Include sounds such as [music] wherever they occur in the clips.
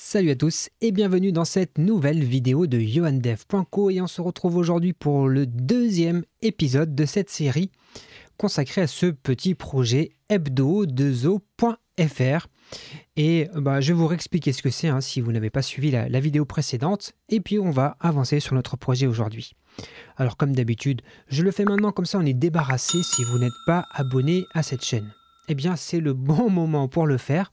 Salut à tous et bienvenue dans cette nouvelle vidéo de YoanDev.co et on se retrouve aujourd'hui pour le deuxième épisode de cette série consacrée à ce petit projet hebdo de zo.fr et bah, je vais vous réexpliquer ce que c'est hein, si vous n'avez pas suivi la, vidéo précédente et puis on va avancer sur notre projet aujourd'hui. Alors comme d'habitude, je le fais maintenant comme ça on est débarrassé si vous n'êtes pas abonné à cette chaîne. Et eh bien c'est le bon moment pour le faire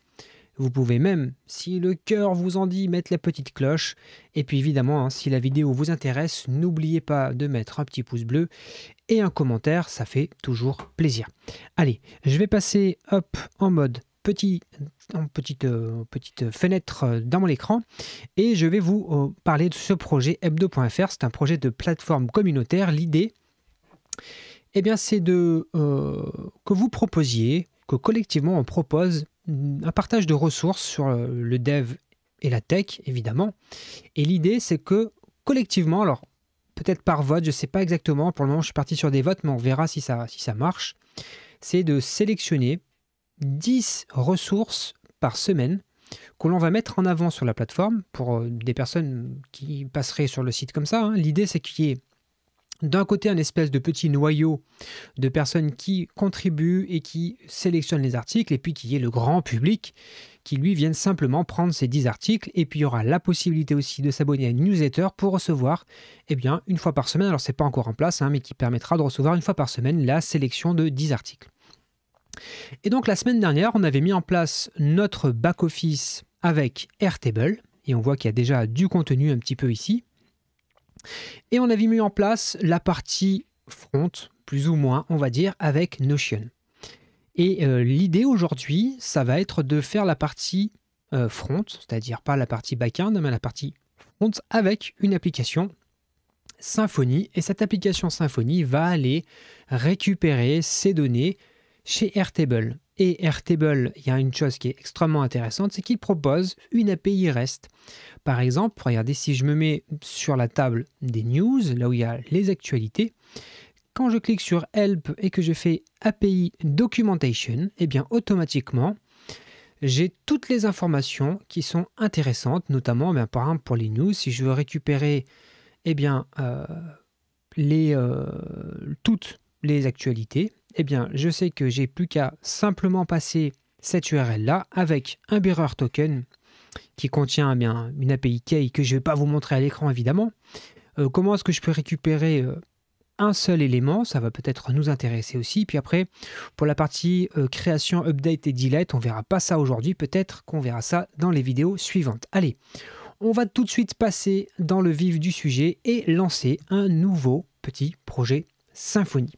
vous pouvez même, si le cœur vous en dit, mettre la petite cloche. Et puis évidemment, hein, si la vidéo vous intéresse, n'oubliez pas de mettre un petit pouce bleu et un commentaire, ça fait toujours plaisir. Allez, je vais passer en mode petit, petite, euh, petite fenêtre euh, dans mon écran et je vais vous euh, parler de ce projet hebdo.fr. C'est un projet de plateforme communautaire. L'idée, eh c'est de que vous proposiez, que collectivement on propose un partage de ressources sur euh, le dev et la tech, évidemment. Et l'idée, c'est que collectivement, alors peut-être par vote, je ne sais pas exactement, pour le moment je suis parti sur des votes, mais on verra si ça, si ça marche, c'est de sélectionner 10 ressources par semaine que l'on va mettre en avant sur la plateforme pour euh, des personnes qui passeraient sur le site comme ça. Hein. L'idée, c'est qu'il y ait d'un côté un espèce de petit noyau de personnes qui contribuent et qui sélectionnent les articles, et puis qui est le grand public qui lui vienne simplement prendre ces 10 articles, et puis il y aura la possibilité aussi de s'abonner à une newsletter pour recevoir, eh bien, une fois par semaine, alors c'est pas encore en place, hein, mais qui permettra de recevoir une fois par semaine la sélection de 10 articles. Et donc la semaine dernière, on avait mis en place notre back-office avec Airtable, et on voit qu'il y a déjà du contenu un petit peu ici. Et on avait mis en place la partie front, plus ou moins, on va dire, avec Notion. Et euh, l'idée aujourd'hui, ça va être de faire la partie euh, front, c'est-à-dire pas la partie back-end, mais la partie front avec une application Symfony. Et cette application Symfony va aller récupérer ces données chez Airtable et Airtable, il y a une chose qui est extrêmement intéressante, c'est qu'il propose une API REST. Par exemple, regardez si je me mets sur la table des news, là où il y a les actualités, quand je clique sur Help et que je fais API Documentation, eh bien automatiquement, j'ai toutes les informations qui sont intéressantes, notamment eh par exemple pour les news, si je veux récupérer eh bien, euh, les, euh, toutes les actualités, eh bien, je sais que j'ai plus qu'à simplement passer cette URL-là avec un bearer token qui contient eh bien, une API key que je ne vais pas vous montrer à l'écran, évidemment. Euh, comment est-ce que je peux récupérer euh, un seul élément, ça va peut-être nous intéresser aussi. Puis après, pour la partie euh, création, update et delete, on ne verra pas ça aujourd'hui, peut-être qu'on verra ça dans les vidéos suivantes. Allez, on va tout de suite passer dans le vif du sujet et lancer un nouveau petit projet Symfony.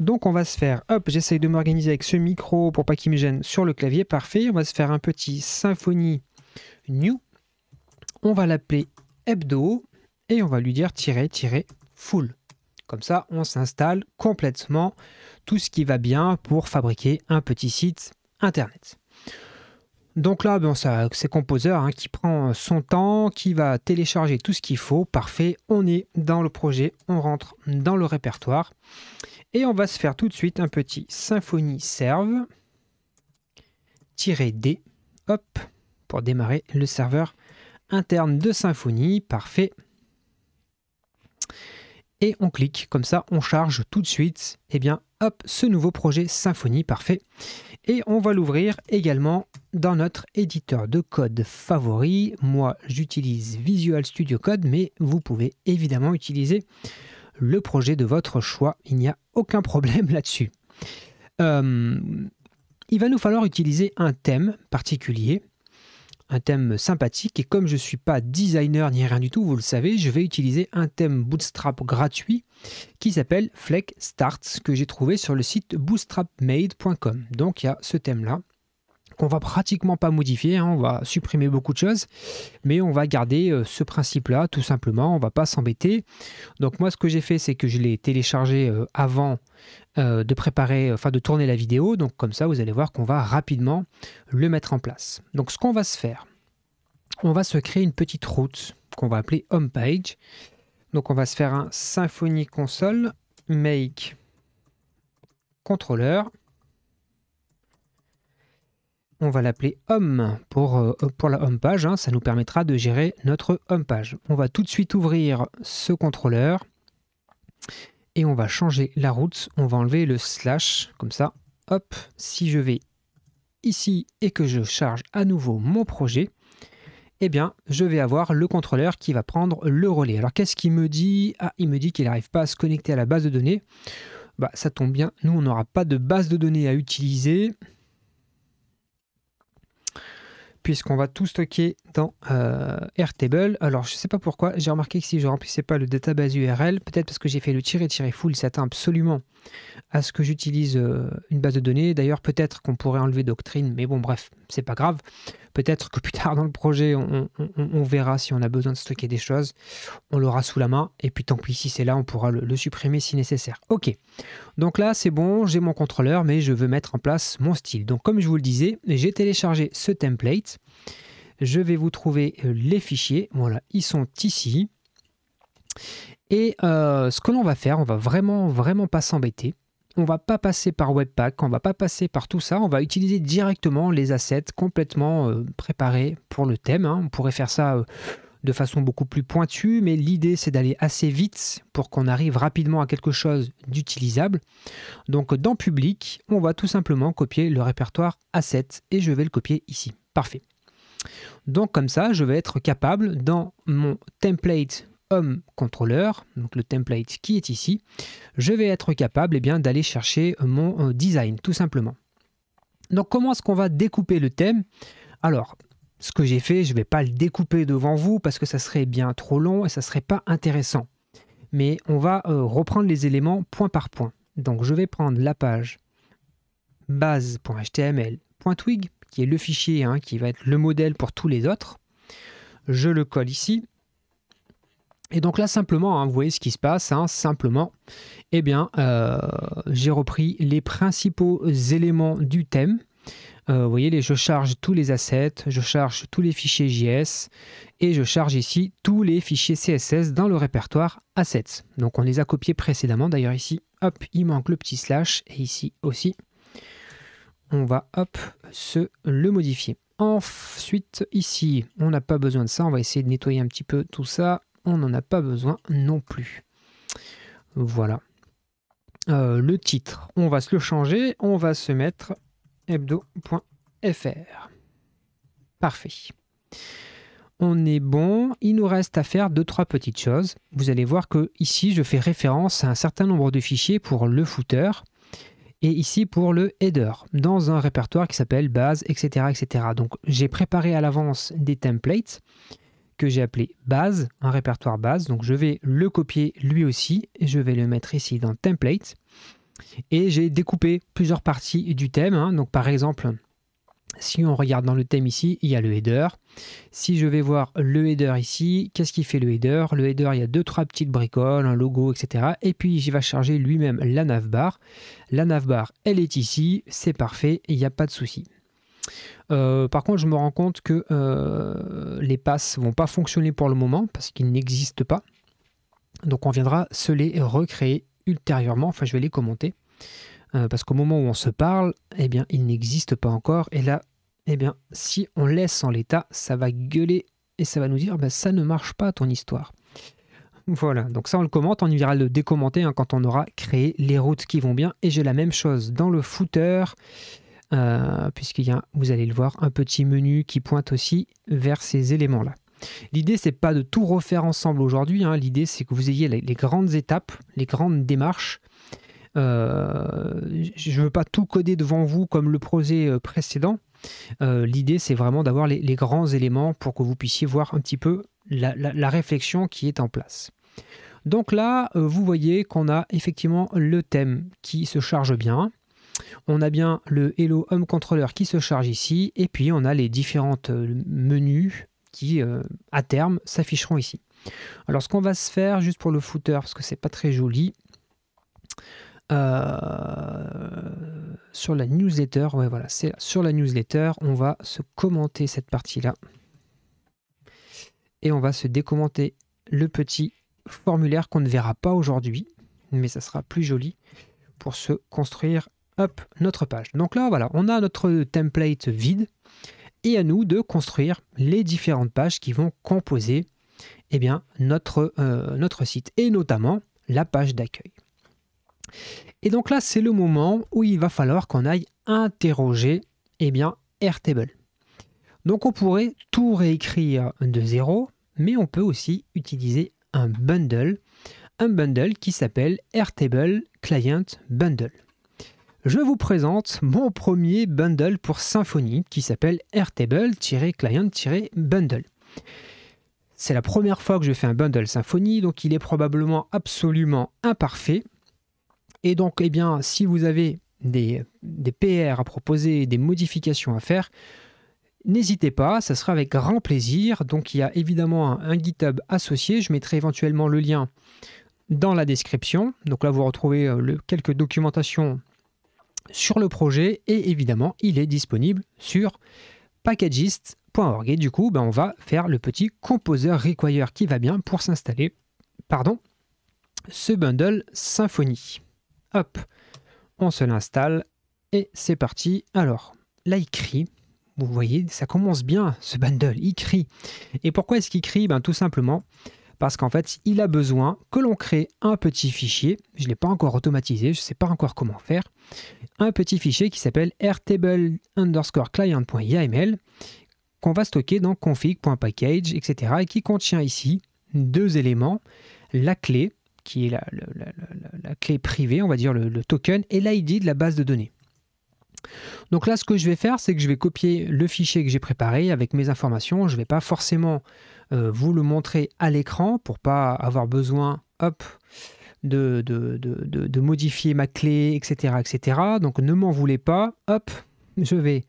Donc on va se faire, hop, j'essaye de m'organiser avec ce micro pour pas qu'il me gêne sur le clavier, parfait. On va se faire un petit symphonie New. On va l'appeler Hebdo et on va lui dire tirer, full. Comme ça, on s'installe complètement tout ce qui va bien pour fabriquer un petit site internet. Donc là, bon, c'est Composer hein, qui prend son temps, qui va télécharger tout ce qu'il faut. Parfait, on est dans le projet, on rentre dans le répertoire. Et on va se faire tout de suite un petit Symfony Serve -D. Hop, pour démarrer le serveur interne de Symfony. Parfait. Et on clique, comme ça on charge tout de suite eh bien, hop, ce nouveau projet Symfony, parfait. Et on va l'ouvrir également dans notre éditeur de code favori. Moi, j'utilise Visual Studio Code, mais vous pouvez évidemment utiliser le projet de votre choix. Il n'y a aucun problème [laughs] là-dessus. Euh, il va nous falloir utiliser un thème particulier un thème sympathique et comme je ne suis pas designer ni rien du tout, vous le savez, je vais utiliser un thème Bootstrap gratuit qui s'appelle Fleck Starts que j'ai trouvé sur le site bootstrapmade.com. Donc il y a ce thème là qu'on va pratiquement pas modifier, hein, on va supprimer beaucoup de choses, mais on va garder euh, ce principe-là tout simplement, on va pas s'embêter. Donc moi ce que j'ai fait c'est que je l'ai téléchargé euh, avant euh, de préparer, euh, enfin de tourner la vidéo. Donc comme ça, vous allez voir qu'on va rapidement le mettre en place. Donc ce qu'on va se faire, on va se créer une petite route qu'on va appeler homepage. Donc on va se faire un Symfony console make controller. On va l'appeler home pour, euh, pour la home page. Hein. ça nous permettra de gérer notre home page. On va tout de suite ouvrir ce contrôleur et on va changer la route, on va enlever le slash, comme ça, hop, si je vais ici et que je charge à nouveau mon projet, eh bien, je vais avoir le contrôleur qui va prendre le relais. Alors, qu'est-ce qu'il me dit Ah, il me dit qu'il n'arrive pas à se connecter à la base de données. Bah, ça tombe bien, nous, on n'aura pas de base de données à utiliser puisqu'on va tout stocker dans euh, Rtable. Alors, je ne sais pas pourquoi, j'ai remarqué que si je ne remplissais pas le database URL, peut-être parce que j'ai fait le tirer-tirer-full, ça tient absolument à ce que j'utilise euh, une base de données. D'ailleurs, peut-être qu'on pourrait enlever Doctrine, mais bon, bref, c'est pas grave. Peut-être que plus tard dans le projet, on, verra si on a besoin de stocker des choses. On l'aura sous la main. Et puis tant pis, si c'est là, on pourra le, supprimer si nécessaire. OK. Donc là, c'est bon, j'ai mon contrôleur, mais je veux mettre en place mon style. Donc comme je vous le disais, j'ai téléchargé ce template. Je vais vous trouver euh, les fichiers. Voilà, ils sont ici. Et euh, ce que l'on va faire, on va vraiment, vraiment pas s'embêter on va pas passer par Webpack, on va pas passer par tout ça, on va utiliser directement les assets complètement euh, préparés pour le thème. Hein. On pourrait faire ça euh, de façon beaucoup plus pointue, mais l'idée c'est d'aller assez vite pour qu'on arrive rapidement à quelque chose d'utilisable. Donc dans public, on va tout simplement copier le répertoire assets et je vais le copier ici. Parfait. Donc comme ça, je vais être capable dans mon template home donc le template qui est ici, je vais être capable et eh bien d'aller chercher mon euh, design tout simplement. Donc comment est-ce qu'on va découper le thème Alors, ce que j'ai fait, je ne vais pas le découper devant vous parce que ça serait bien trop long et ça serait pas intéressant. Mais on va euh, reprendre les éléments point par point. Donc je vais prendre la page base.html.twig qui est le fichier hein, qui va être le modèle pour tous les autres. Je le colle ici et donc là, simplement, hein, vous voyez ce qui se passe, hein, simplement, eh bien, euh, j'ai repris les principaux éléments du thème. Euh, vous voyez, je charge tous les assets, je charge tous les fichiers JS et je charge ici tous les fichiers CSS dans le répertoire assets. Donc on les a copiés précédemment. D'ailleurs ici, hop, il manque le petit slash et ici aussi, on va hop se le modifier. Ensuite, ici, on n'a pas besoin de ça. On va essayer de nettoyer un petit peu tout ça on n'en a pas besoin non plus. Voilà. Euh, le titre, on va se le changer, on va se mettre hebdo.fr. Parfait. On est bon, il nous reste à faire deux trois petites choses. Vous allez voir que ici je fais référence à un certain nombre de fichiers pour le footer et ici pour le header dans un répertoire qui s'appelle base, etc., etc. Donc j'ai préparé à l'avance des templates que j'ai appelé base, un répertoire base. Donc je vais le copier lui aussi je vais le mettre ici dans template. Et j'ai découpé plusieurs parties du thème. Hein. Donc par exemple, si on regarde dans le thème ici, il y a le header. Si je vais voir le header ici, qu'est-ce qui fait le header Le header, il y a deux, trois petites bricoles, un logo, etc. Et puis, j'y va charger lui-même la navbar. La navbar, elle est ici, c'est parfait, il n'y a pas de souci. Euh, par contre, je me rends compte que euh, les passes vont pas fonctionner pour le moment parce qu'ils n'existent pas. Donc on viendra se les recréer ultérieurement. Enfin, je vais les commenter. Euh, parce qu'au moment où on se parle, eh bien, ils n'existent pas encore. Et là, eh bien, si on laisse en l'état, ça va gueuler et ça va nous dire bah, ça ne marche pas ton histoire. Voilà, donc ça on le commente, on y verra le décommenter hein, quand on aura créé les routes qui vont bien. Et j'ai la même chose dans le footer. Euh, puisqu'il y a, vous allez le voir, un petit menu qui pointe aussi vers ces éléments-là. L'idée, c'est pas de tout refaire ensemble aujourd'hui. Hein. L'idée, c'est que vous ayez les, grandes étapes, les grandes démarches. Euh, je ne veux pas tout coder devant vous comme le projet euh, précédent. L'idée, c'est vraiment d'avoir les, grands éléments pour que vous puissiez voir un petit peu la réflexion qui est en place. Donc là, vous voyez qu'on a effectivement le thème qui se charge bien. On a bien le Hello Home Controller qui se charge ici, et puis on a les différentes euh, menus qui, euh, à terme, s'afficheront ici. Alors ce qu'on va se faire, juste pour le footer, parce que c'est pas très joli, euh, sur la newsletter, voilà, c'est sur la newsletter, on va se commenter cette partie-là. Et on va se décommenter le petit formulaire qu'on ne verra pas aujourd'hui, mais ça sera plus joli pour se construire hop, notre page. Donc là, voilà, on a notre template vide et à nous de construire les différentes pages qui vont composer eh bien, notre, euh, notre site et notamment la page d'accueil. Et donc là, c'est le moment où il va falloir qu'on aille interroger eh bien, Airtable. Donc on pourrait tout réécrire de zéro, mais on peut aussi utiliser un bundle, un bundle qui s'appelle Airtable Client Bundle je vous présente mon premier bundle pour Symfony qui s'appelle Airtable-Client-Bundle. C'est la première fois que je fais un bundle Symfony, donc il est probablement absolument imparfait. Et donc, eh bien, si vous avez des, PR à proposer, des modifications à faire, N'hésitez pas, ça sera avec grand plaisir. Donc il y a évidemment un, GitHub associé, je mettrai éventuellement le lien dans la description. Donc là vous retrouvez euh, quelques documentations sur le projet et évidemment il est disponible sur packagist.org et du coup ben, on va faire le petit composer require qui va bien pour s'installer pardon ce bundle Symfony. Hop, on se l'installe et c'est parti. Alors là il crie, vous voyez ça commence bien ce bundle, il crie. Et pourquoi est-ce qu'il crie ben, Tout simplement parce qu'en fait, il a besoin que l'on crée un petit fichier. Je ne l'ai pas encore automatisé, je ne sais pas encore comment faire. Un petit fichier qui s'appelle rtable underscore qu'on va stocker dans config.package, etc. et qui contient ici deux éléments, la clé, qui est la, clé privée, on va dire le, le token, et l'ID de la base de données. Donc là, ce que je vais faire, c'est que je vais copier le fichier que j'ai préparé avec mes informations. Je ne vais pas forcément euh, vous le montrez à l'écran pour pas avoir besoin, de, modifier ma clé, etc., etc. Donc ne m'en voulez pas. Hop, je vais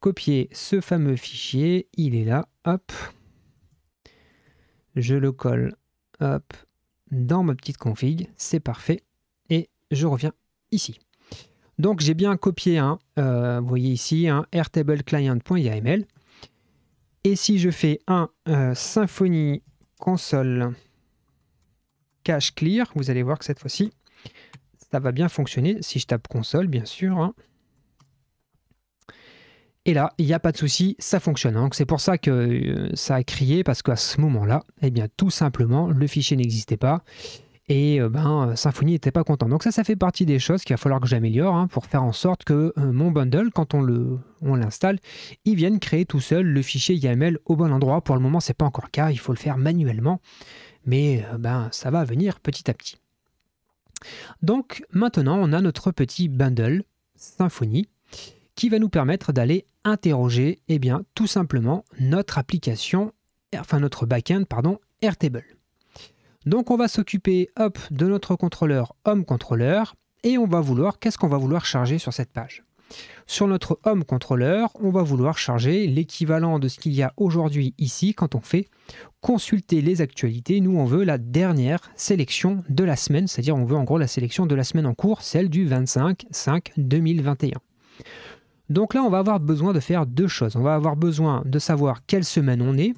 copier ce fameux fichier. Il est là. Hop, je le colle. Hop, dans ma petite config. C'est parfait. Et je reviens ici. Donc j'ai bien copié un, hein, euh, vous voyez ici, un hein, et si je fais un euh, symphonie Symfony console cache clear, vous allez voir que cette fois-ci, ça va bien fonctionner. Si je tape console, bien sûr. Hein. Et là, il n'y a pas de souci, ça fonctionne. Hein. Donc c'est pour ça que euh, ça a crié, parce qu'à ce moment-là, eh bien tout simplement, le fichier n'existait pas et euh, ben euh, Symfony n'était pas content. Donc ça, ça fait partie des choses qu'il va falloir que j'améliore hein, pour faire en sorte que euh, mon bundle, quand on le on l'installe, il vienne créer tout seul le fichier YAML au bon endroit. Pour le moment, ce n'est pas encore le cas, il faut le faire manuellement, mais ben ça va venir petit à petit. Donc maintenant, on a notre petit bundle Symfony qui va nous permettre d'aller interroger, et eh bien, tout simplement notre application, enfin notre backend, pardon, Airtable. Donc on va s'occuper de notre contrôleur home controller et on va vouloir qu'est-ce qu'on va vouloir charger sur cette page. Sur notre home controller, on va vouloir charger l'équivalent de ce qu'il y a aujourd'hui ici quand on fait consulter les actualités. Nous, on veut la dernière sélection de la semaine, c'est-à-dire on veut en gros la sélection de la semaine en cours, celle du 25-5-2021. Donc là, on va avoir besoin de faire deux choses. On va avoir besoin de savoir quelle semaine on est,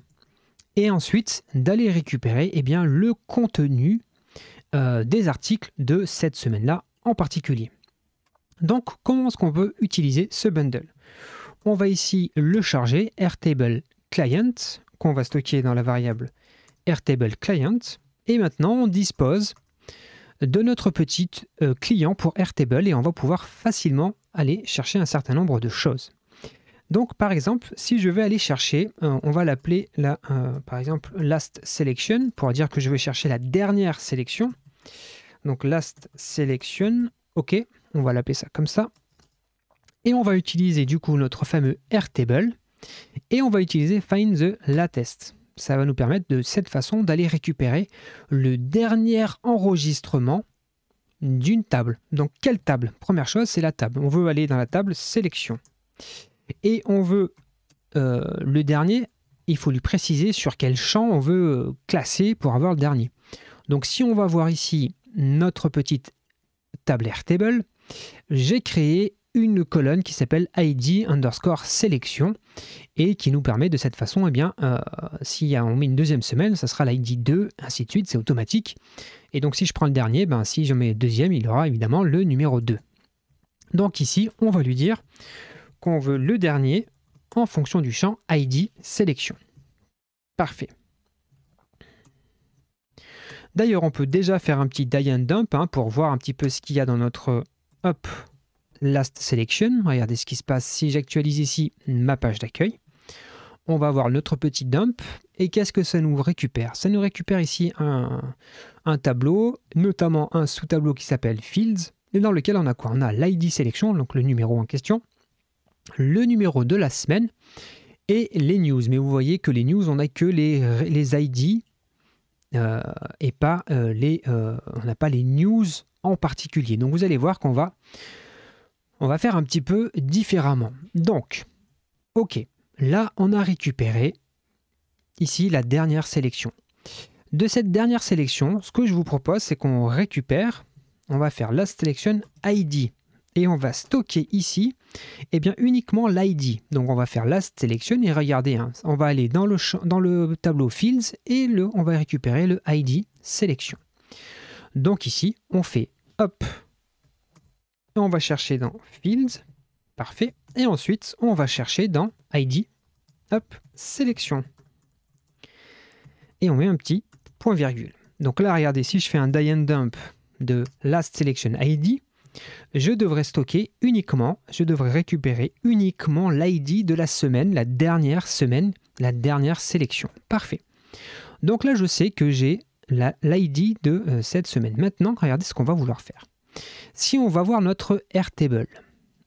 et ensuite d'aller récupérer eh bien, le contenu euh, des articles de cette semaine-là en particulier. Donc comment est-ce qu'on peut utiliser ce bundle On va ici le charger Airtable Client qu'on va stocker dans la variable Airtable Client et maintenant on dispose de notre petit euh, client pour Airtable et on va pouvoir facilement aller chercher un certain nombre de choses. Donc par exemple, si je vais aller chercher, euh, on va l'appeler euh, par exemple last selection pour dire que je vais chercher la dernière sélection. Donc last selection, ok, on va l'appeler ça comme ça. Et on va utiliser du coup notre fameux rtable et on va utiliser find the latest. Ça va nous permettre de cette façon d'aller récupérer le dernier enregistrement d'une table. Donc quelle table Première chose, c'est la table. On veut aller dans la table sélection. Et on veut euh, le dernier, il faut lui préciser sur quel champ on veut euh, classer pour avoir le dernier. Donc si on va voir ici notre petite table table, j'ai créé une colonne qui s'appelle ID underscore sélection et qui nous permet de cette façon, eh bien, euh, si on met une deuxième semaine, ça sera l'ID 2, ainsi de suite, c'est automatique. Et donc si je prends le dernier, ben, si je mets deuxième, il aura évidemment le numéro 2. Donc ici, on va lui dire, qu'on veut le dernier en fonction du champ ID sélection. Parfait. D'ailleurs, on peut déjà faire un petit die and dump hein, pour voir un petit peu ce qu'il y a dans notre up euh, last selection. Regardez ce qui se passe si j'actualise ici ma page d'accueil. On va avoir notre petit dump. Et qu'est-ce que ça nous récupère Ça nous récupère ici un, tableau, notamment un sous-tableau qui s'appelle Fields, et dans lequel on a quoi On a l'ID selection, donc le numéro en question, le numéro de la semaine et les news. Mais vous voyez que les news, on n'a que les, les ID euh, et pas euh, les, euh, on n'a pas les news en particulier. Donc vous allez voir qu'on va, on va faire un petit peu différemment. Donc, ok, là on a récupéré ici la dernière sélection. De cette dernière sélection, ce que je vous propose, c'est qu'on récupère, on va faire la Selection ID et on va stocker ici eh bien, uniquement l'ID. Donc on va faire last selection et regardez, hein. on va aller dans le, dans le tableau fields et le, on va récupérer le ID selection. Donc ici, on fait hop, et on va chercher dans fields, parfait, et ensuite on va chercher dans ID, hop, selection. Et on met un petit point virgule. Donc là, regardez, si je fais un die and dump de last selection ID, je devrais stocker uniquement, je devrais récupérer uniquement l'ID de la semaine, la dernière semaine, la dernière sélection. Parfait. Donc là, je sais que j'ai l'ID de euh, cette semaine. Maintenant, regardez ce qu'on va vouloir faire. Si on va voir notre Airtable,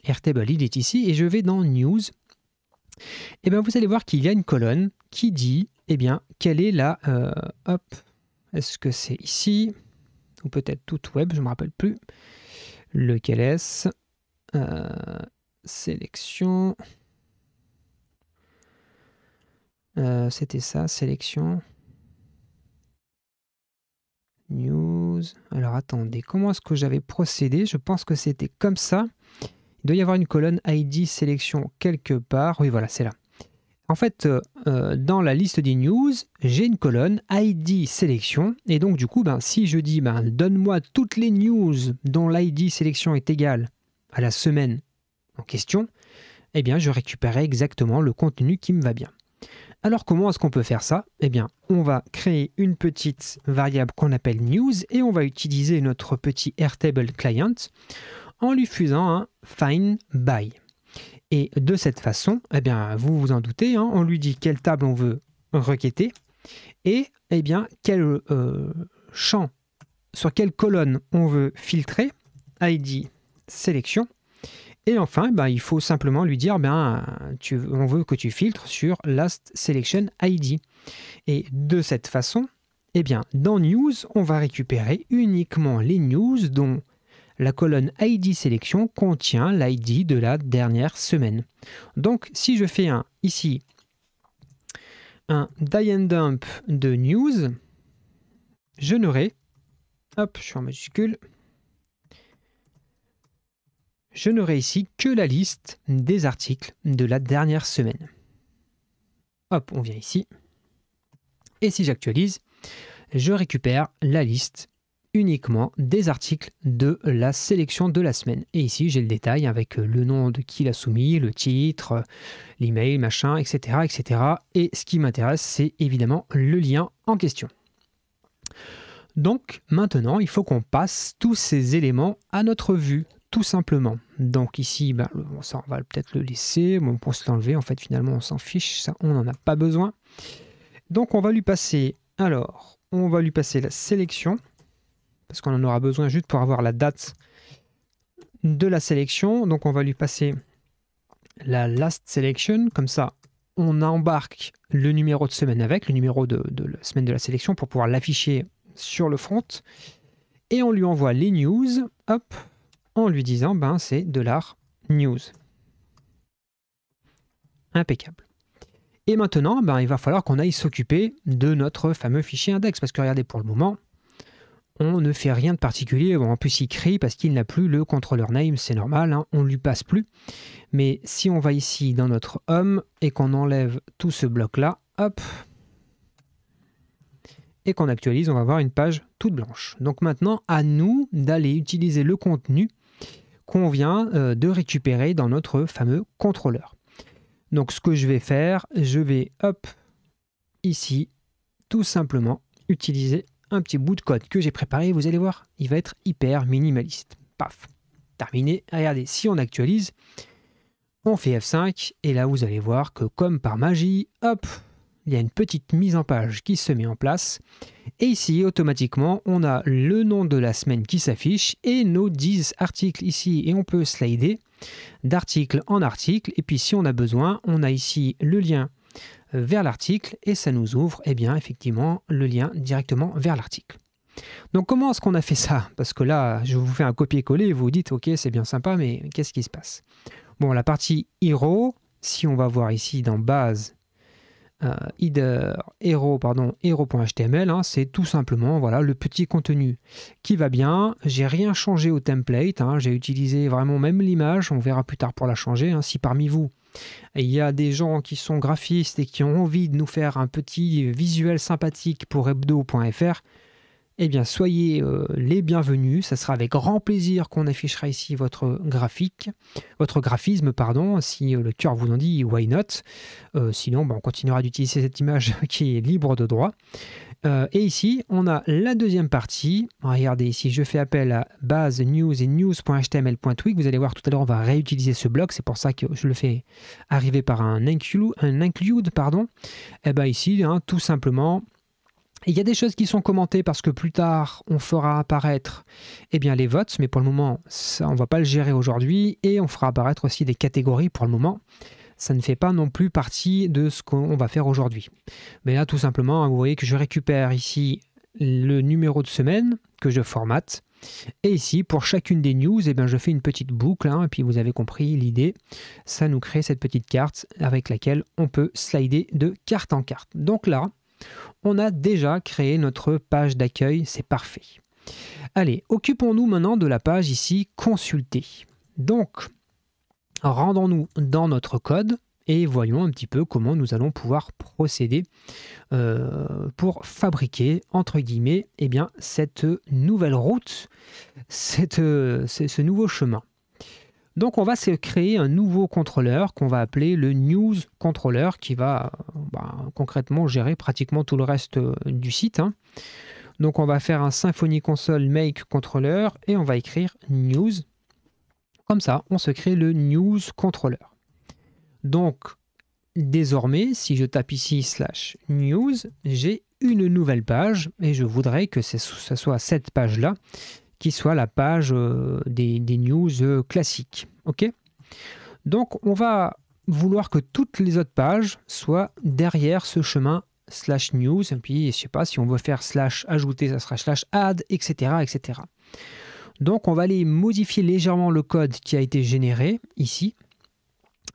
Airtable, il est ici, et je vais dans News, et eh bien vous allez voir qu'il y a une colonne qui dit, eh bien, quelle est la... Euh, hop, est-ce que c'est ici Ou peut-être toute web, je ne me rappelle plus lequel est-ce euh, Sélection. Euh, c'était ça, sélection. News. Alors attendez, comment est-ce que j'avais procédé Je pense que c'était comme ça. Il doit y avoir une colonne ID sélection quelque part. Oui, voilà, c'est là. En fait, euh, euh, dans la liste des news, j'ai une colonne ID sélection. Et donc, du coup, ben, si je dis ben, donne-moi toutes les news dont l'ID sélection est égale à la semaine en question, eh bien, je récupérerai exactement le contenu qui me va bien. Alors, comment est-ce qu'on peut faire ça Eh bien, on va créer une petite variable qu'on appelle news et on va utiliser notre petit Airtable client en lui faisant un find by. Et de cette façon, eh bien, vous vous en doutez, hein, on lui dit quelle table on veut requêter et eh bien, quel euh, champ, sur quelle colonne on veut filtrer, ID sélection. Et enfin, bah, il faut simplement lui dire, ben, tu, on veut que tu filtres sur Last Selection ID. Et de cette façon, eh bien, dans News, on va récupérer uniquement les news dont la colonne ID sélection contient l'ID de la dernière semaine. Donc si je fais un ici un die and dump de news, je n'aurai, hop, je suis en majuscule, je n'aurai ici que la liste des articles de la dernière semaine. Hop, on vient ici. Et si j'actualise, je récupère la liste uniquement des articles de la sélection de la semaine. Et ici, j'ai le détail avec euh, le nom de qui l'a soumis, le titre, euh, l'email, machin, etc., etc. Et ce qui m'intéresse, c'est évidemment le lien en question. Donc maintenant, il faut qu'on passe tous ces éléments à notre vue, tout simplement. Donc ici, ben, on va peut-être le laisser, bon, pour se l'enlever, en fait finalement on s'en fiche, ça on n'en a pas besoin. Donc on va lui passer, alors, on va lui passer la sélection parce qu'on en aura besoin juste pour avoir la date de la sélection. Donc on va lui passer la last selection, comme ça on embarque le numéro de semaine avec, le numéro de, la semaine de la sélection pour pouvoir l'afficher sur le front. Et on lui envoie les news, hop, en lui disant ben c'est l'art news. Impeccable. Et maintenant, ben, il va falloir qu'on aille s'occuper de notre fameux fichier index, parce que regardez, pour le moment, on ne fait rien de particulier. Bon, en plus, il crie parce qu'il n'a plus le contrôleur name, c'est normal, hein, on ne lui passe plus. Mais si on va ici dans notre home et qu'on enlève tout ce bloc-là, hop, et qu'on actualise, on va avoir une page toute blanche. Donc maintenant, à nous d'aller utiliser le contenu qu'on vient euh, de récupérer dans notre fameux contrôleur. Donc ce que je vais faire, je vais, hop, ici, tout simplement utiliser un petit bout de code que j'ai préparé, vous allez voir, il va être hyper minimaliste. Paf, terminé. Regardez, si on actualise, on fait F5, et là vous allez voir que comme par magie, hop, il y a une petite mise en page qui se met en place. Et ici, automatiquement, on a le nom de la semaine qui s'affiche et nos 10 articles ici. Et on peut slider d'article en article. Et puis si on a besoin, on a ici le lien vers l'article et ça nous ouvre eh bien, effectivement le lien directement vers l'article. Donc comment est-ce qu'on a fait ça Parce que là, je vous fais un copier-coller vous vous dites, ok, c'est bien sympa, mais qu'est-ce qui se passe Bon, la partie hero, si on va voir ici dans base, euh, header, hero, pardon, hero.html, hein, c'est tout simplement voilà, le petit contenu qui va bien. J'ai rien changé au template, hein. j'ai utilisé vraiment même l'image, on verra plus tard pour la changer. Hein. si parmi vous, il y a des gens qui sont graphistes et qui ont envie de nous faire un petit visuel sympathique pour hebdo.fr. Eh bien, soyez euh, les bienvenus. Ça sera avec grand plaisir qu'on affichera ici votre graphique, votre graphisme, pardon, si euh, le cœur vous en dit, why not. Euh, sinon, bah, on continuera d'utiliser cette image [laughs] qui est libre de droit. Euh, et ici, on a la deuxième partie. Regardez ici, je fais appel à base news et news.html.twig. Vous allez voir tout à l'heure, on va réutiliser ce bloc. C'est pour ça que je le fais arriver par un include. Un include pardon. Et eh bien ici, hein, tout simplement, il y a des choses qui sont commentées parce que plus tard, on fera apparaître eh bien, les votes, mais pour le moment, ça, on ne va pas le gérer aujourd'hui. Et on fera apparaître aussi des catégories pour le moment ça ne fait pas non plus partie de ce qu'on va faire aujourd'hui. Mais là, tout simplement, hein, vous voyez que je récupère ici le numéro de semaine que je formate. Et ici, pour chacune des news, eh bien, je fais une petite boucle, hein, et puis vous avez compris l'idée, ça nous crée cette petite carte avec laquelle on peut slider de carte en carte. Donc là, on a déjà créé notre page d'accueil, c'est parfait. Allez, occupons-nous maintenant de la page ici « Consulter ». Donc, rendons-nous dans notre code et voyons un petit peu comment nous allons pouvoir procéder euh, pour fabriquer, entre guillemets, eh bien, cette nouvelle route, cette, euh, ce nouveau chemin. Donc on va créer un nouveau contrôleur qu'on va appeler le News Controller qui va bah, concrètement gérer pratiquement tout le reste euh, du site. Hein. Donc on va faire un Symfony Console Make Controller et on va écrire News comme ça, on se crée le news controller. Donc, désormais, si je tape ici slash news, j'ai une nouvelle page et je voudrais que ce soit cette page-là qui soit la page euh, des, news euh, classiques. OK Donc, on va vouloir que toutes les autres pages soient derrière ce chemin slash news. Et puis, je sais pas, si on veut faire slash ajouter, ça sera slash add, etc. etc. Donc on va aller modifier légèrement le code qui a été généré ici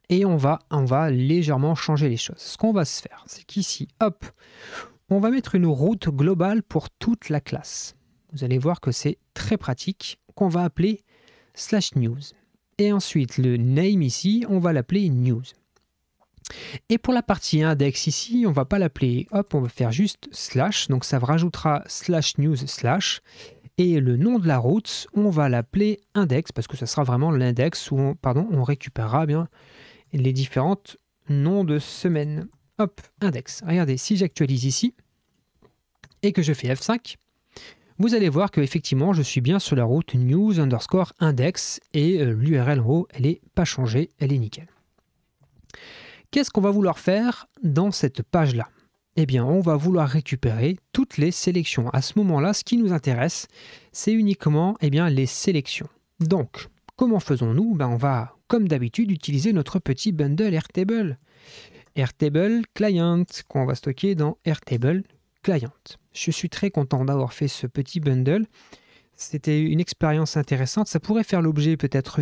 et on va, on va légèrement changer les choses. Ce qu'on va se faire, c'est qu'ici, hop, on va mettre une route globale pour toute la classe. Vous allez voir que c'est très pratique, qu'on va appeler slash news. Et ensuite, le name ici, on va l'appeler news. Et pour la partie index ici, on va pas l'appeler, hop, on va faire juste slash, donc ça rajoutera slash news slash, et le nom de la route, on va l'appeler index parce que ça sera vraiment l'index où on, pardon, on récupérera bien les différentes noms de semaines. Hop, index. Regardez, si j'actualise ici et que je fais F5, vous allez voir que effectivement je suis bien sur la route news underscore index et euh, l'URL en haut, elle n'est pas changée, elle est nickel. Qu'est-ce qu'on va vouloir faire dans cette page-là eh bien, on va vouloir récupérer toutes les sélections. À ce moment-là, ce qui nous intéresse, c'est uniquement eh bien, les sélections. Donc, comment faisons-nous ben, On va, comme d'habitude, utiliser notre petit bundle Airtable. Airtable Client, qu'on va stocker dans Airtable Client. Je suis très content d'avoir fait ce petit bundle. C'était une expérience intéressante. Ça pourrait faire l'objet peut-être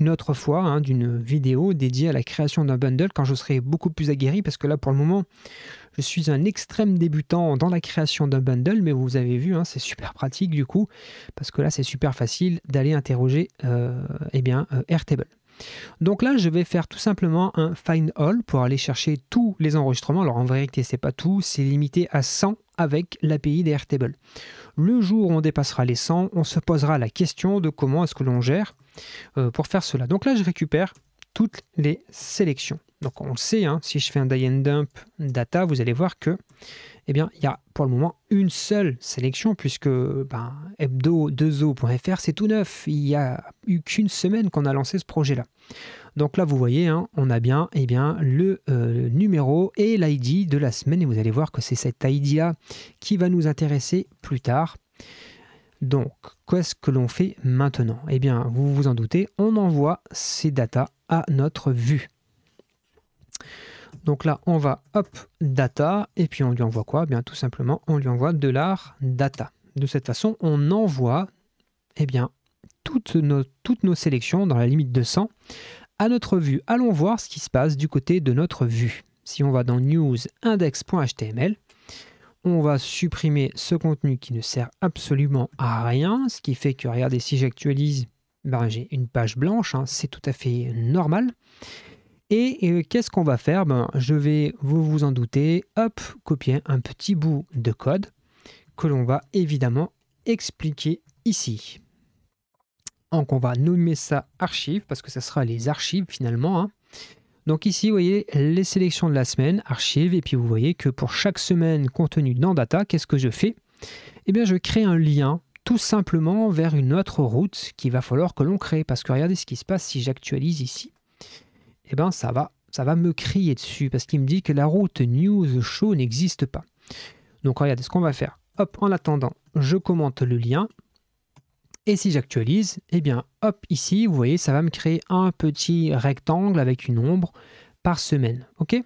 une autre fois hein, d'une vidéo dédiée à la création d'un bundle quand je serai beaucoup plus aguerri parce que là pour le moment je suis un extrême débutant dans la création d'un bundle mais vous avez vu hein, c'est super pratique du coup parce que là c'est super facile d'aller interroger euh, eh bien euh, Airtable. Donc là, je vais faire tout simplement un find all pour aller chercher tous les enregistrements. Alors en vérité, c'est pas tout, c'est limité à 100 avec l'API des Le jour où on dépassera les 100, on se posera la question de comment est-ce que l'on gère euh, pour faire cela. Donc là, je récupère toutes les sélections. Donc on le sait, hein, si je fais un die dump data, vous allez voir que eh bien, il y a pour le moment une seule sélection, puisque ben, hebdo2o.fr, c'est tout neuf. Il n'y a eu qu'une semaine qu'on a lancé ce projet-là. Donc là, vous voyez, hein, on a bien, eh bien le euh, numéro et l'ID de la semaine. Et vous allez voir que c'est cette id qui va nous intéresser plus tard. Donc, qu'est-ce que l'on fait maintenant Eh bien, vous vous en doutez, on envoie ces datas à notre vue. Donc là, on va, hop, data, et puis on lui envoie quoi eh bien, Tout simplement, on lui envoie de l'art data. De cette façon, on envoie eh bien, toutes, nos, toutes nos sélections dans la limite de 100 à notre vue. Allons voir ce qui se passe du côté de notre vue. Si on va dans news index.html, on va supprimer ce contenu qui ne sert absolument à rien, ce qui fait que, regardez, si j'actualise, ben, j'ai une page blanche, hein, c'est tout à fait normal. Et euh, qu'est-ce qu'on va faire ben, Je vais, vous vous en doutez, hop, copier un petit bout de code que l'on va évidemment expliquer ici. Donc on va nommer ça archive parce que ça sera les archives finalement. Hein. Donc ici, vous voyez les sélections de la semaine, archives, et puis vous voyez que pour chaque semaine contenue dans Data, qu'est-ce que je fais Eh bien, je crée un lien tout simplement vers une autre route qu'il va falloir que l'on crée. Parce que regardez ce qui se passe si j'actualise ici eh ben ça va, ça va me crier dessus parce qu'il me dit que la route news show n'existe pas. Donc regardez ce qu'on va faire. Hop, en attendant, je commente le lien. Et si j'actualise, eh bien hop, ici, vous voyez, ça va me créer un petit rectangle avec une ombre par semaine. OK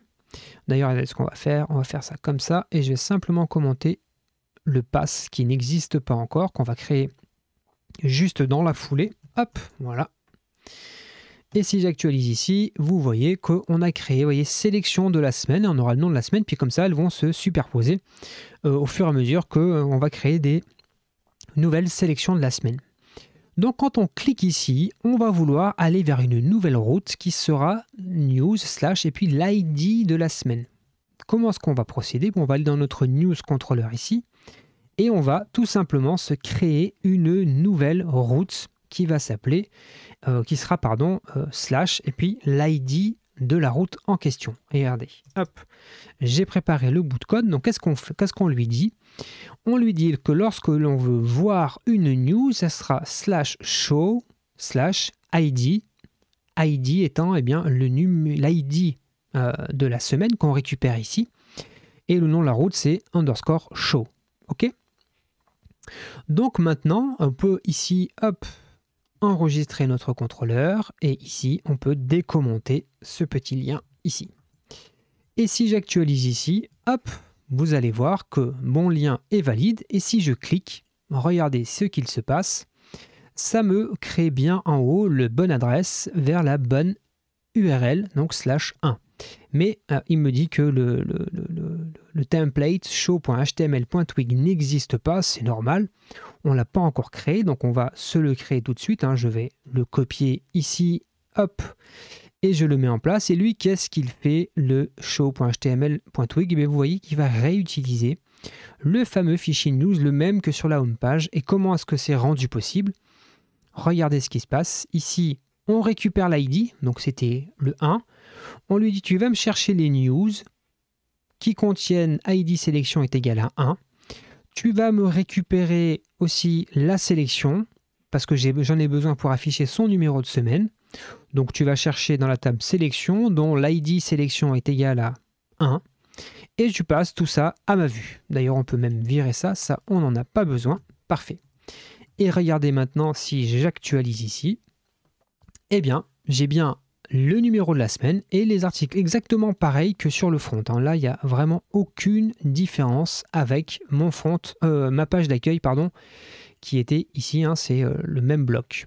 D'ailleurs, regardez ce qu'on va faire. On va faire ça comme ça et je vais simplement commenter le pass qui n'existe pas encore, qu'on va créer juste dans la foulée. Hop, voilà, et si j'actualise ici, vous voyez qu'on a créé, vous voyez, sélection de la semaine, on aura le nom de la semaine, puis comme ça, elles vont se superposer euh, au fur et à mesure qu'on euh, va créer des nouvelles sélections de la semaine. Donc quand on clique ici, on va vouloir aller vers une nouvelle route qui sera news slash et puis l'ID de la semaine. Comment est-ce qu'on va procéder On va aller dans notre news controller ici et on va tout simplement se créer une nouvelle route qui va s'appeler euh, qui sera pardon euh, slash et puis l'ID de la route en question. E regardez, hop, j'ai préparé le bout de code. Donc qu'est-ce qu'on qu'est-ce qu'on lui dit On lui dit que lorsque l'on veut voir une news, ça sera slash show slash ID. ID étant eh bien le l'ID euh, de la semaine qu'on récupère ici. Et le nom de la route c'est underscore show. Ok. Donc maintenant, on peut ici, hop, enregistrer notre contrôleur et ici on peut décommenter ce petit lien ici. Et si j'actualise ici, hop, vous allez voir que mon lien est valide et si je clique, regardez ce qu'il se passe, ça me crée bien en haut le bonne adresse vers la bonne URL, donc slash 1. Mais euh, il me dit que le, le, le template show.html.twig n'existe pas, c'est normal on ne l'a pas encore créé, donc on va se le créer tout de suite. Hein. Je vais le copier ici, hop, et je le mets en place. Et lui, qu'est-ce qu'il fait Le show.html.twig, Mais eh vous voyez qu'il va réutiliser le fameux fichier news, le même que sur la home page. Et comment est-ce que c'est rendu possible Regardez ce qui se passe. Ici, on récupère l'ID, donc c'était le 1. On lui dit tu vas me chercher les news qui contiennent ID sélection est égal à 1. Tu vas me récupérer aussi la sélection, parce que j'en ai, besoin pour afficher son numéro de semaine. Donc tu vas chercher dans la table sélection, dont l'ID sélection est égal à 1. Et tu passes tout ça à ma vue. D'ailleurs, on peut même virer ça, ça on n'en a pas besoin. Parfait. Et regardez maintenant si j'actualise ici. Eh bien, j'ai bien le numéro de la semaine et les articles. Exactement pareil que sur le front. Hein. Là, il n'y a vraiment aucune différence avec mon front, euh, ma page d'accueil, pardon, qui était ici. Hein. C'est euh, le même bloc,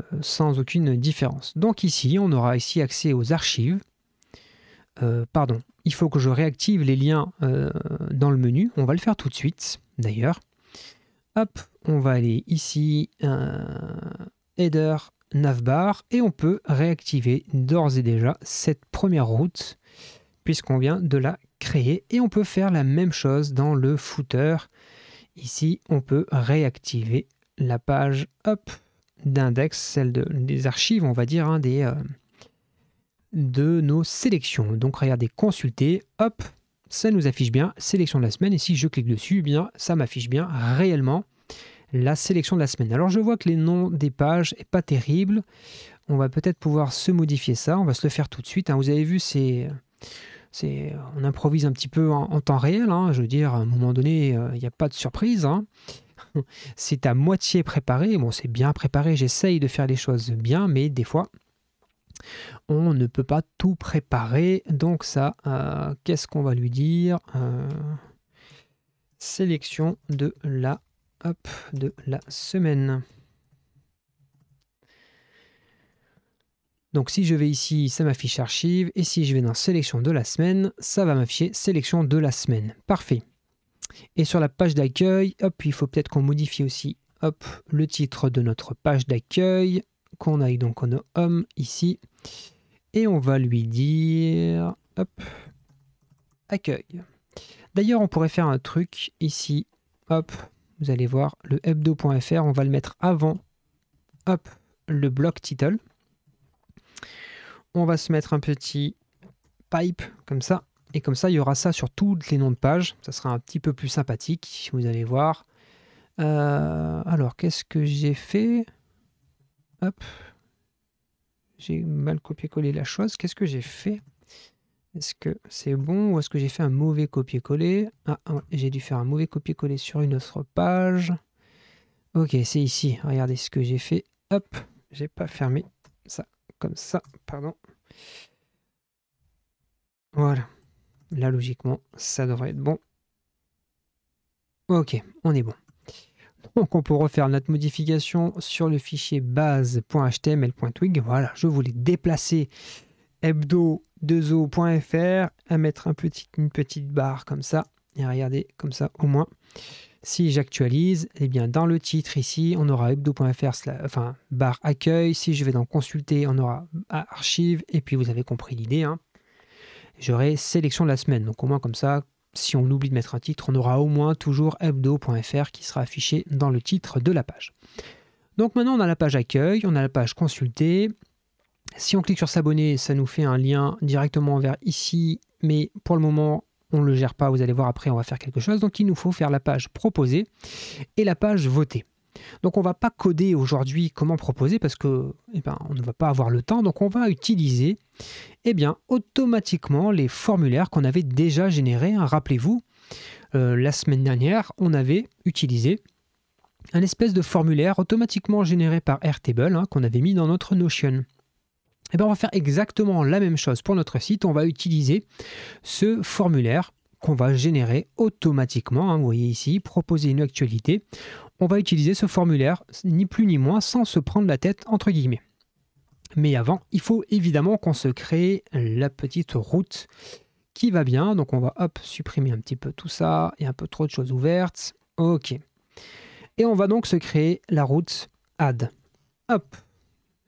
euh, sans aucune différence. Donc ici, on aura ici accès aux archives. pardon, il faut que je réactive les liens dans le menu. On va le faire tout de suite, d'ailleurs. Hop, on va aller ici, header, navbar et on peut réactiver d'ores et déjà cette première route puisqu'on vient de la créer et on peut faire la même chose dans le footer. Ici, on peut réactiver la page hop d'index, celle des archives, on va dire, hein, des, euh, de nos sélections. Donc regardez, consulter, hop, ça nous affiche bien, sélection de la semaine. Et si je clique dessus, eh bien, ça m'affiche bien réellement la sélection de la semaine. Alors je vois que les noms des pages n'est pas terrible. On va peut-être pouvoir se modifier ça. On va se le faire tout de suite. Hein. Vous avez vu, c'est on improvise un petit peu en, temps réel. Hein. Je veux dire, à un moment donné, euh, il n'y a pas de surprise. Hein. [laughs] c'est à moitié préparé. Bon, c'est bien préparé. J'essaye de faire les choses bien, mais des fois, on ne peut pas tout préparer. Donc ça, euh, qu'est-ce qu'on va lui dire euh, Sélection de la hop, de la semaine. Donc si je vais ici, ça m'affiche archive. Et si je vais dans sélection de la semaine, ça va m'afficher sélection de la semaine. Parfait. Et sur la page d'accueil, hop, il faut peut-être qu'on modifie aussi hop, le titre de notre page d'accueil. Qu'on aille donc en home ici. Et on va lui dire hop, accueil. D'ailleurs, on pourrait faire un truc ici. Hop, vous allez voir le hebdo.fr, on va le mettre avant hop, le bloc title. On va se mettre un petit pipe comme ça. Et comme ça, il y aura ça sur toutes les noms de page. Ça sera un petit peu plus sympathique, vous allez voir. Euh, alors, qu'est-ce que j'ai fait Hop. J'ai mal copié-collé la chose. Qu'est-ce que j'ai fait est-ce que c'est bon ou est-ce que j'ai fait un mauvais copier-coller ah, ah, j'ai dû faire un mauvais copier-coller sur une autre page. Ok, c'est ici. Regardez ce que j'ai fait. Hop, j'ai pas fermé ça comme ça. Pardon. Voilà. Là, logiquement, ça devrait être bon. Ok, on est bon. Donc, on peut refaire notre modification sur le fichier base.html.twig. Voilà, je voulais déplacer hebdo2o.fr, à mettre une petite barre comme ça. Et regardez, comme ça au moins. Si j'actualise, eh bien dans le titre ici, on aura hebdo.fr, enfin barre accueil. Si je vais dans consulter, on aura archive. Et puis vous avez compris l'idée. Hein. J'aurai sélection de la semaine. Donc au moins comme ça, si on oublie de mettre un titre, on aura au moins toujours hebdo.fr qui sera affiché dans le titre de la page. Donc maintenant on a la page accueil, on a la page consulter. Si on clique sur s'abonner, ça nous fait un lien directement vers ici, mais pour le moment, on ne le gère pas, vous allez voir après, on va faire quelque chose. Donc il nous faut faire la page proposer et la page voter. Donc on ne va pas coder aujourd'hui comment proposer parce que eh ben, on ne va pas avoir le temps. Donc on va utiliser eh bien, automatiquement les formulaires qu'on avait déjà générés. Rappelez-vous, euh, la semaine dernière, on avait utilisé un espèce de formulaire automatiquement généré par Airtable hein, qu'on avait mis dans notre Notion. Et eh ben, on va faire exactement la même chose pour notre site. On va utiliser ce formulaire qu'on va générer automatiquement. Hein, vous voyez ici, proposer une actualité. On va utiliser ce formulaire, ni plus ni moins, sans se prendre la tête, entre guillemets. Mais avant, il faut évidemment qu'on se crée la petite route qui va bien. Donc on va hop, supprimer un petit peu tout ça. Il y a un peu trop de choses ouvertes. OK. Et on va donc se créer la route add. Hop,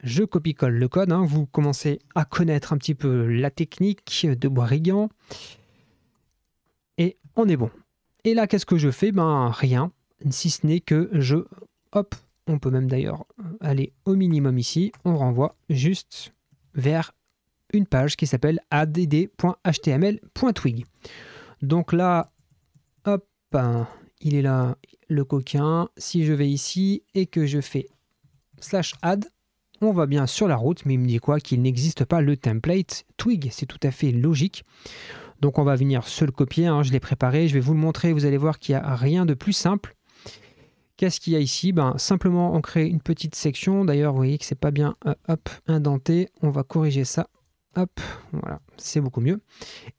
je copie-colle le code. Hein. Vous commencez à connaître un petit peu la technique de Brigand. Et on est bon. Et là, qu'est-ce que je fais Ben rien, si ce n'est que je... Hop, on peut même d'ailleurs aller au minimum ici. On renvoie juste vers une page qui s'appelle add.html.twig. Donc là, hop, ben, il est là le coquin. Si je vais ici et que je fais slash add, on va bien sur la route, mais il me dit quoi Qu'il n'existe pas le template Twig, c'est tout à fait logique. Donc on va venir se le copier, hein. je l'ai préparé, je vais vous le montrer, vous allez voir qu'il n'y a rien de plus simple. Qu'est-ce qu'il y a ici ben, Simplement on crée une petite section, d'ailleurs vous voyez que c'est pas bien euh, indenté, on va corriger ça. Hop, voilà, c'est beaucoup mieux.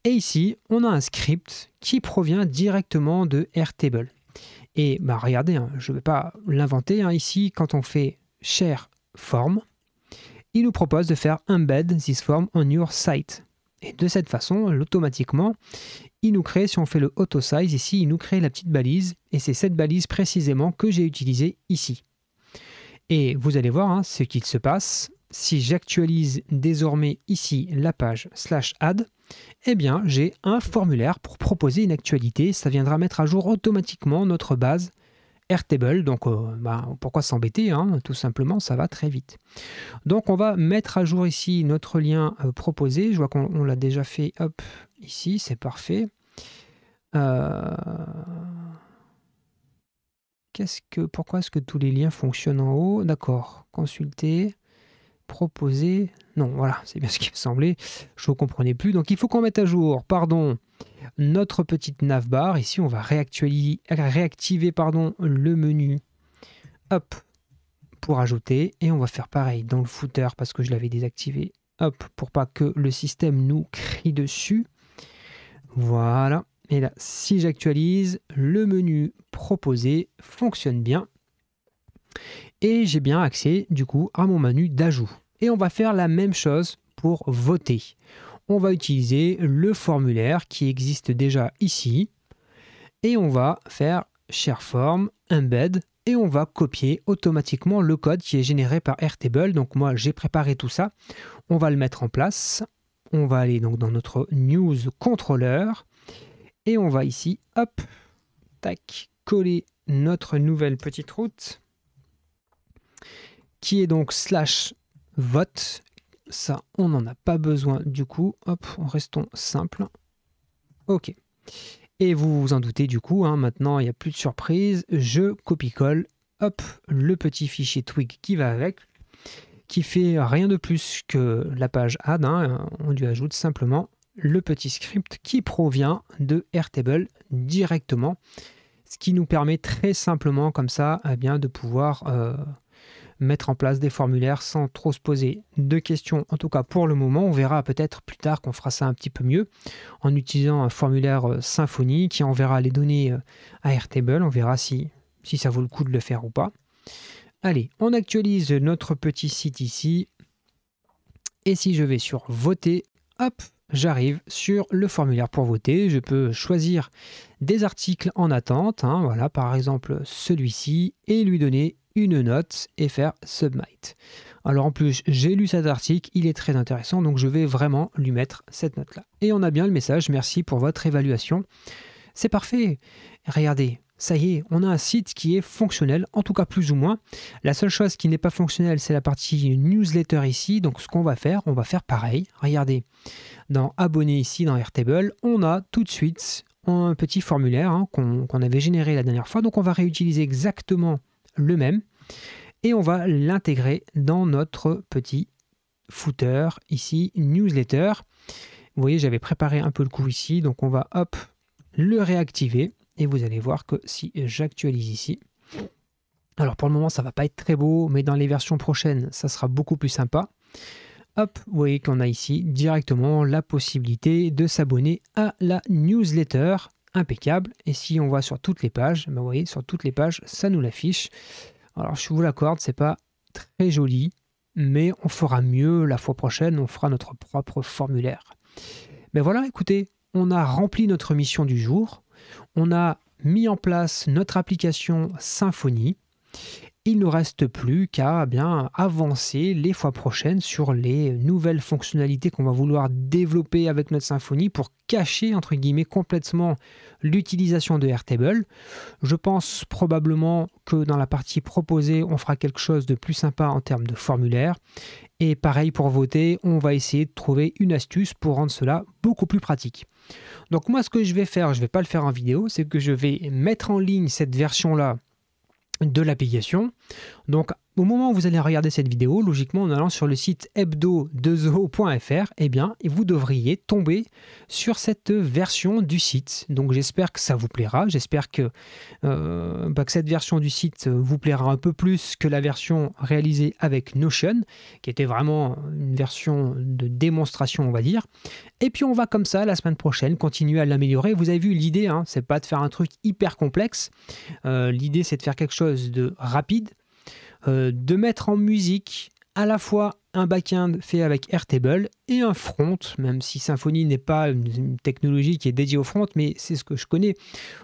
Et ici, on a un script qui provient directement de Airtable. Et bah regardez, hein, je ne vais pas l'inventer. Hein. ici, quand on fait share form, il nous propose de faire embed this form on your site. Et de cette façon, automatiquement, il nous crée, si on fait le auto size ici, il nous crée la petite balise, et c'est cette balise précisément que j'ai utilisée ici. Et vous allez voir hein, ce qu'il se passe. Si j'actualise désormais ici la page slash add, eh bien j'ai un formulaire pour proposer une actualité. Ça viendra mettre à jour automatiquement notre base Airtable. Donc, euh, bah, pourquoi s'embêter hein, Tout simplement, ça va très vite. Donc, on va mettre à jour ici notre lien euh, proposé. Je vois qu'on l'a déjà fait. Hop, ici, c'est parfait. Euh, qu'est-ce que, pourquoi est-ce que tous les liens fonctionnent en haut D'accord, consulter, proposer. Non, voilà, c'est bien ce qui me semblait. Je ne comprenais plus. Donc, il faut qu'on mette à jour. Pardon notre petite navbar. Ici, on va réactiver pardon, le menu hop, pour ajouter. Et on va faire pareil dans le footer parce que je l'avais désactivé. Hop, pour pas que le système nous crie dessus. Voilà. Et là, si j'actualise, le menu proposé fonctionne bien. Et j'ai bien accès du coup à mon menu d'ajout. Et on va faire la même chose pour voter on va utiliser le formulaire qui existe déjà ici et on va faire shareform embed et on va copier automatiquement le code qui est généré par Airtable. Donc moi j'ai préparé tout ça. On va le mettre en place. On va aller donc dans notre news controller et on va ici hop tac coller notre nouvelle petite route qui est donc slash vote ça, on n'en a pas besoin du coup. Hop, restons simple. OK. Et vous vous en doutez du coup, hein, maintenant il n'y a plus de surprise. Je copie-colle, hop, le petit fichier Twig qui va avec, qui fait rien de plus que la page add. Hein. on lui ajoute simplement le petit script qui provient de Airtable directement, ce qui nous permet très simplement comme ça eh bien, de pouvoir euh, mettre en place des formulaires sans trop se poser de questions, en tout cas pour le moment. On verra peut-être plus tard qu'on fera ça un petit peu mieux en utilisant un formulaire euh, Symfony qui enverra les données euh, à Airtable. On verra si, si ça vaut le coup de le faire ou pas. Allez, on actualise notre petit site ici. Et si je vais sur voter, hop, j'arrive sur le formulaire pour voter. Je peux choisir des articles en attente, hein, voilà, par exemple celui-ci, et lui donner une note et faire submit. Alors en plus, j'ai lu cet article, il est très intéressant, donc je vais vraiment lui mettre cette note-là. Et on a bien le message, merci pour votre évaluation. C'est parfait. Regardez, ça y est, on a un site qui est fonctionnel, en tout cas plus ou moins. La seule chose qui n'est pas fonctionnelle, c'est la partie newsletter ici. Donc ce qu'on va faire, on va faire pareil. Regardez, dans abonner ici, dans Airtable, on a tout de suite un petit formulaire hein, qu'on avait généré la dernière fois. Donc on va réutiliser exactement le même. Et on va l'intégrer dans notre petit footer ici, newsletter. Vous voyez, j'avais préparé un peu le coup ici, donc on va hop le réactiver. Et vous allez voir que si j'actualise ici, alors pour le moment ça va pas être très beau, mais dans les versions prochaines ça sera beaucoup plus sympa. Hop, vous voyez qu'on a ici directement la possibilité de s'abonner à la newsletter impeccable. Et si on voit sur toutes les pages, ben vous voyez, sur toutes les pages, ça nous l'affiche. Alors je vous l'accorde, c'est pas très joli, mais on fera mieux la fois prochaine, on fera notre propre formulaire. Mais ben, voilà, écoutez, on a rempli notre mission du jour, on a mis en place notre application Symfony, il ne reste plus qu'à eh bien avancer les fois prochaines sur les nouvelles fonctionnalités qu'on va vouloir développer avec notre symphonie pour cacher entre guillemets complètement l'utilisation de Airtable. Je pense probablement que dans la partie proposée, on fera quelque chose de plus sympa en termes de formulaire. Et pareil pour voter, on va essayer de trouver une astuce pour rendre cela beaucoup plus pratique. Donc moi, ce que je vais faire, je ne vais pas le faire en vidéo, c'est que je vais mettre en ligne cette version-là de l'application. Donc au moment où vous allez regarder cette vidéo, logiquement en allant sur le site hebdo2zo.fr, eh bien, vous devriez tomber sur cette version du site. Donc j'espère que ça vous plaira, j'espère euh, bah, que, cette version du site vous plaira un peu plus que la version réalisée avec Notion, qui était vraiment une version de démonstration, on va dire. Et puis on va comme ça la semaine prochaine continuer à l'améliorer. Vous avez vu l'idée, hein, c'est pas de faire un truc hyper complexe. Euh, l'idée c'est de faire quelque chose de rapide euh, de mettre en musique à la fois un back-end fait avec Airtable et un front, même si Symfony n'est pas une technologie qui est dédiée au front, mais c'est ce que je connais.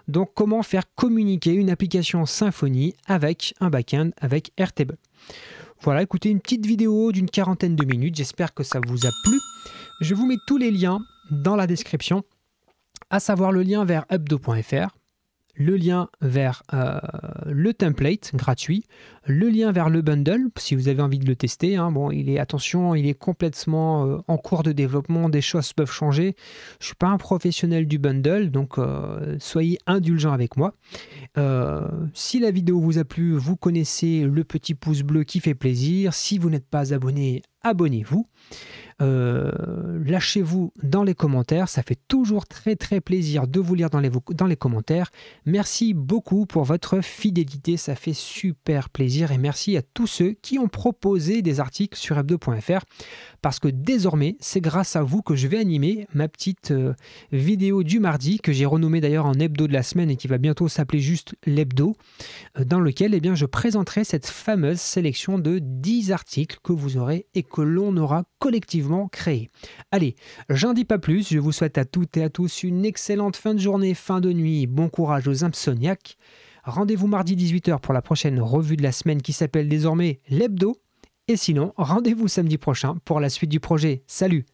Donc comment faire communiquer une application Symfony avec un back-end avec Airtable Voilà, écoutez une petite vidéo d'une quarantaine de minutes, j'espère que ça vous a plu. Je vous mets tous les liens dans la description, à savoir le lien vers updo.fr, le lien vers euh, le template gratuit, le lien vers le bundle si vous avez envie de le tester. Hein. Bon, il est attention, il est complètement euh, en cours de développement, des choses peuvent changer. Je suis pas un professionnel du bundle, donc euh, soyez indulgent avec moi. Euh, si la vidéo vous a plu, vous connaissez le petit pouce bleu qui fait plaisir. Si vous n'êtes pas abonné, abonnez-vous. Euh, lâchez-vous dans les commentaires, ça fait toujours très très plaisir de vous lire dans les, dans les commentaires. Merci beaucoup pour votre fidélité, ça fait super plaisir et merci à tous ceux qui ont proposé des articles sur hebdo.fr parce que désormais, c'est grâce à vous que je vais animer ma petite euh, vidéo du mardi, que j'ai renommée d'ailleurs en hebdo de la semaine et qui va bientôt s'appeler juste l'hebdo, euh, dans lequel eh bien, je présenterai cette fameuse sélection de 10 articles que vous aurez et que l'on aura collectivement créé. Allez, j'en dis pas plus, je vous souhaite à toutes et à tous une excellente fin de journée, fin de nuit, bon courage aux insomniaques. Rendez-vous mardi 18h pour la prochaine revue de la semaine qui s'appelle désormais l'hebdo. Et sinon, rendez-vous samedi prochain pour la suite du projet. Salut